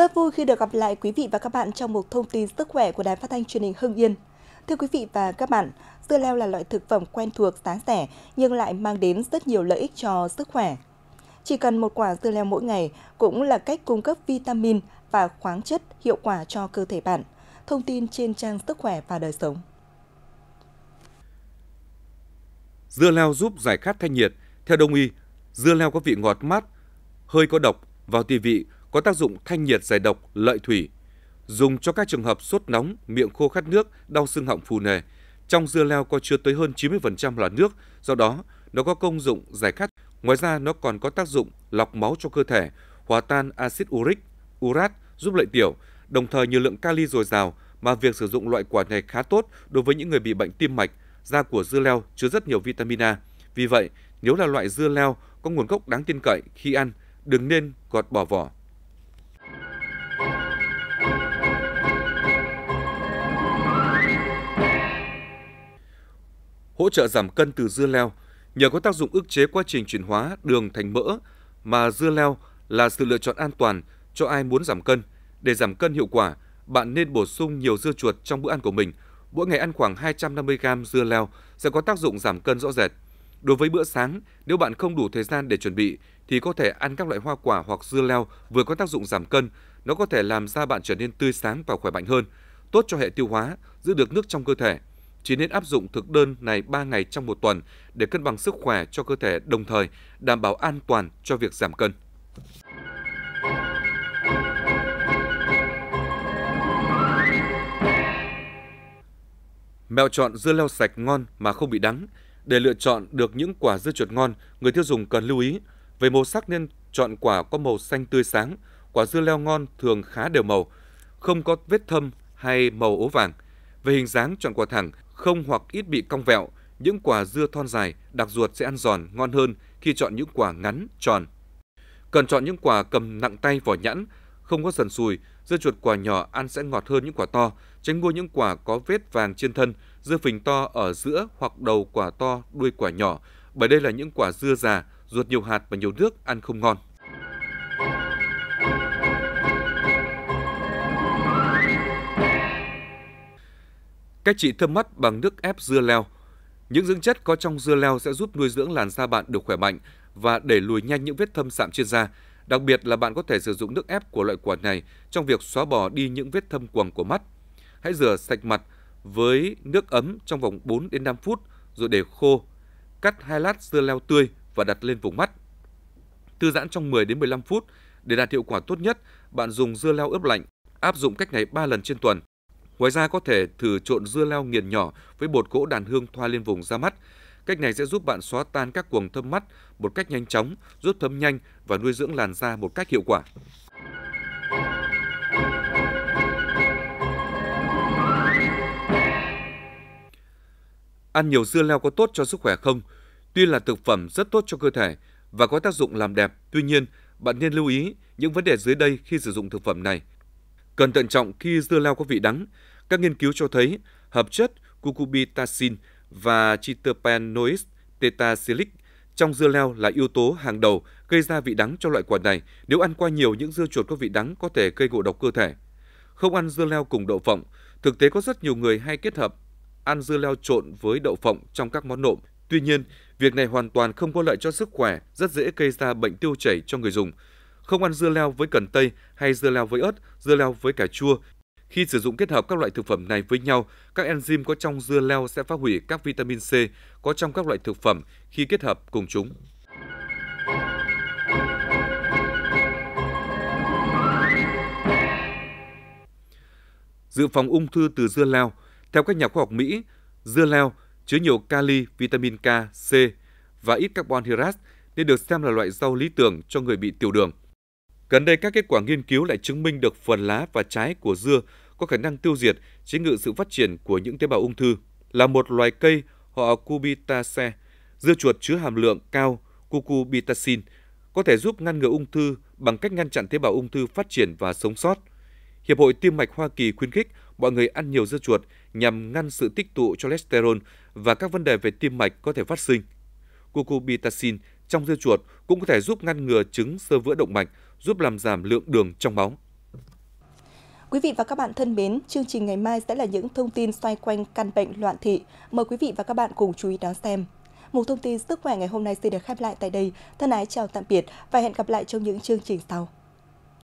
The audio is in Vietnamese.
Rất vui khi được gặp lại quý vị và các bạn trong một thông tin sức khỏe của Đài Phát thanh Truyền hình Hưng Yên. Thưa quý vị và các bạn, dưa leo là loại thực phẩm quen thuộc giá rẻ nhưng lại mang đến rất nhiều lợi ích cho sức khỏe. Chỉ cần một quả dưa leo mỗi ngày cũng là cách cung cấp vitamin và khoáng chất hiệu quả cho cơ thể bạn. Thông tin trên trang Sức khỏe và đời sống. Dưa leo giúp giải khát thanh nhiệt. Theo đông y, dưa leo có vị ngọt mát, hơi có độc, vào tỳ vị có tác dụng thanh nhiệt giải độc, lợi thủy. Dùng cho các trường hợp sốt nóng, miệng khô khát nước, đau xương họng phù nề. Trong dưa leo có chứa tới hơn 90% là nước, do đó nó có công dụng giải khát. Ngoài ra nó còn có tác dụng lọc máu cho cơ thể, hòa tan axit uric, urat giúp lợi tiểu, đồng thời nhiều lượng kali dồi dào mà việc sử dụng loại quả này khá tốt đối với những người bị bệnh tim mạch. Da của dưa leo chứa rất nhiều vitamin A. Vì vậy, nếu là loại dưa leo có nguồn gốc đáng tin cậy khi ăn, đừng nên gọt bỏ vỏ. hỗ trợ giảm cân từ dưa leo nhờ có tác dụng ức chế quá trình chuyển hóa đường thành mỡ mà dưa leo là sự lựa chọn an toàn cho ai muốn giảm cân. Để giảm cân hiệu quả, bạn nên bổ sung nhiều dưa chuột trong bữa ăn của mình. Mỗi ngày ăn khoảng 250 g dưa leo sẽ có tác dụng giảm cân rõ rệt. Đối với bữa sáng, nếu bạn không đủ thời gian để chuẩn bị thì có thể ăn các loại hoa quả hoặc dưa leo vừa có tác dụng giảm cân, nó có thể làm da bạn trở nên tươi sáng và khỏe mạnh hơn, tốt cho hệ tiêu hóa, giữ được nước trong cơ thể chỉ nên áp dụng thực đơn này 3 ngày trong một tuần để cân bằng sức khỏe cho cơ thể đồng thời đảm bảo an toàn cho việc giảm cân. Mẹo chọn dưa leo sạch ngon mà không bị đắng. Để lựa chọn được những quả dưa chuột ngon, người tiêu dùng cần lưu ý. Về màu sắc nên chọn quả có màu xanh tươi sáng. Quả dưa leo ngon thường khá đều màu, không có vết thâm hay màu ố vàng. Về hình dáng chọn quả thẳng, không hoặc ít bị cong vẹo, những quả dưa thon dài, đặc ruột sẽ ăn giòn, ngon hơn khi chọn những quả ngắn, tròn. Cần chọn những quả cầm nặng tay vỏ nhẵn, không có sần sùi, dưa chuột quả nhỏ ăn sẽ ngọt hơn những quả to, tránh mua những quả có vết vàng trên thân, dưa phình to ở giữa hoặc đầu quả to, đuôi quả nhỏ, bởi đây là những quả dưa già, ruột nhiều hạt và nhiều nước ăn không ngon. Cách trị thâm mắt bằng nước ép dưa leo. Những dưỡng chất có trong dưa leo sẽ giúp nuôi dưỡng làn da bạn được khỏe mạnh và đẩy lùi nhanh những vết thâm sạm trên da. Đặc biệt là bạn có thể sử dụng nước ép của loại quả này trong việc xóa bỏ đi những vết thâm quầng của mắt. Hãy rửa sạch mặt với nước ấm trong vòng 4 đến 5 phút rồi để khô. Cắt hai lát dưa leo tươi và đặt lên vùng mắt. Thư giãn trong 10 đến 15 phút để đạt hiệu quả tốt nhất, bạn dùng dưa leo ướp lạnh. Áp dụng cách này 3 lần trên tuần. Ngoài ra có thể thử trộn dưa leo nghiền nhỏ với bột gỗ đàn hương thoa lên vùng da mắt. Cách này sẽ giúp bạn xóa tan các cuồng thâm mắt một cách nhanh chóng, giúp thấm nhanh và nuôi dưỡng làn da một cách hiệu quả. Ăn nhiều dưa leo có tốt cho sức khỏe không? Tuy là thực phẩm rất tốt cho cơ thể và có tác dụng làm đẹp, tuy nhiên bạn nên lưu ý những vấn đề dưới đây khi sử dụng thực phẩm này. Cần thận trọng khi dưa leo có vị đắng, các nghiên cứu cho thấy hợp chất cucurbitacin và chitopanoid tetracyclic trong dưa leo là yếu tố hàng đầu gây ra vị đắng cho loại quả này. Nếu ăn qua nhiều những dưa chuột có vị đắng có thể gây ngộ độc cơ thể. Không ăn dưa leo cùng đậu phộng, thực tế có rất nhiều người hay kết hợp ăn dưa leo trộn với đậu phộng trong các món nộm. Tuy nhiên, việc này hoàn toàn không có lợi cho sức khỏe, rất dễ gây ra bệnh tiêu chảy cho người dùng. Không ăn dưa leo với cần tây hay dưa leo với ớt, dưa leo với cà chua khi sử dụng kết hợp các loại thực phẩm này với nhau, các enzyme có trong dưa leo sẽ phá hủy các vitamin C có trong các loại thực phẩm khi kết hợp cùng chúng. Dự phòng ung thư từ dưa leo, theo các nhà khoa học Mỹ, dưa leo chứa nhiều kali, vitamin K, C và ít carbon hydrate nên được xem là loại rau lý tưởng cho người bị tiểu đường. Gần đây, các kết quả nghiên cứu lại chứng minh được phần lá và trái của dưa có khả năng tiêu diệt, chế ngự sự phát triển của những tế bào ung thư. Là một loài cây họ Cubitaceae, dưa chuột chứa hàm lượng cao cucubitacin, có thể giúp ngăn ngừa ung thư bằng cách ngăn chặn tế bào ung thư phát triển và sống sót. Hiệp hội Tim mạch Hoa Kỳ khuyến khích mọi người ăn nhiều dưa chuột nhằm ngăn sự tích tụ cholesterol và các vấn đề về tim mạch có thể phát sinh. Cucubitacin trong dưa chuột cũng có thể giúp ngăn ngừa chứng sơ vữa động mạch, giúp làm giảm lượng đường trong máu. Quý vị và các bạn thân mến, chương trình ngày mai sẽ là những thông tin xoay quanh căn bệnh loạn thị. Mời quý vị và các bạn cùng chú ý đón xem. Một thông tin sức khỏe ngày hôm nay xin được khép lại tại đây. Thân ái chào tạm biệt và hẹn gặp lại trong những chương trình sau.